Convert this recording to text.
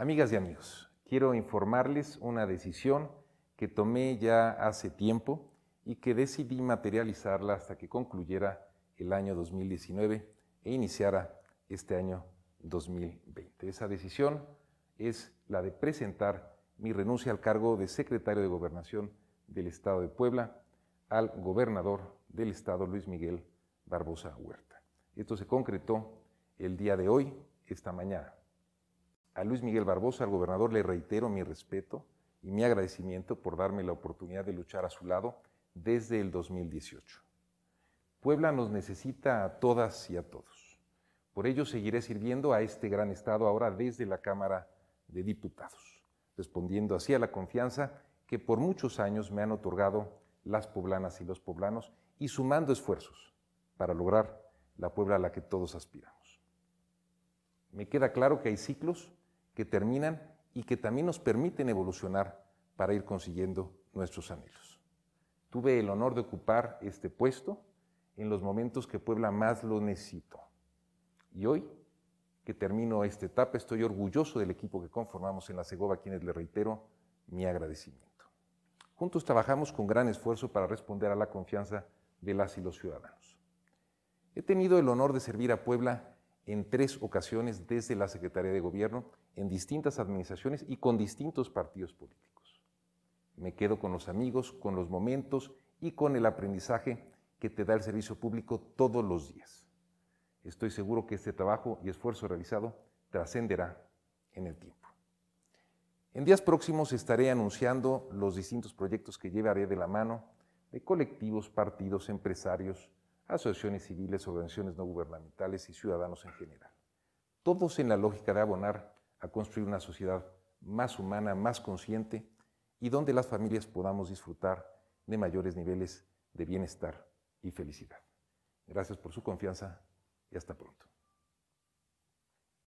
Amigas y amigos, quiero informarles una decisión que tomé ya hace tiempo y que decidí materializarla hasta que concluyera el año 2019 e iniciara este año 2020. Esa decisión es la de presentar mi renuncia al cargo de secretario de Gobernación del Estado de Puebla al gobernador del Estado, Luis Miguel Barbosa Huerta. Esto se concretó el día de hoy, esta mañana. A Luis Miguel Barbosa, al gobernador, le reitero mi respeto y mi agradecimiento por darme la oportunidad de luchar a su lado desde el 2018. Puebla nos necesita a todas y a todos. Por ello seguiré sirviendo a este gran Estado ahora desde la Cámara de Diputados, respondiendo así a la confianza que por muchos años me han otorgado las poblanas y los poblanos y sumando esfuerzos para lograr la Puebla a la que todos aspiramos. Me queda claro que hay ciclos que terminan y que también nos permiten evolucionar para ir consiguiendo nuestros anhelos. Tuve el honor de ocupar este puesto en los momentos que Puebla más lo necesito Y hoy, que termino esta etapa, estoy orgulloso del equipo que conformamos en la Segoba, quienes le reitero mi agradecimiento. Juntos trabajamos con gran esfuerzo para responder a la confianza de las y los ciudadanos. He tenido el honor de servir a Puebla en tres ocasiones desde la Secretaría de Gobierno en distintas administraciones y con distintos partidos políticos. Me quedo con los amigos, con los momentos y con el aprendizaje que te da el servicio público todos los días. Estoy seguro que este trabajo y esfuerzo realizado trascenderá en el tiempo. En días próximos estaré anunciando los distintos proyectos que llevaré de la mano de colectivos, partidos, empresarios, asociaciones civiles, organizaciones no gubernamentales y ciudadanos en general. Todos en la lógica de abonar a construir una sociedad más humana, más consciente y donde las familias podamos disfrutar de mayores niveles de bienestar y felicidad. Gracias por su confianza y hasta pronto.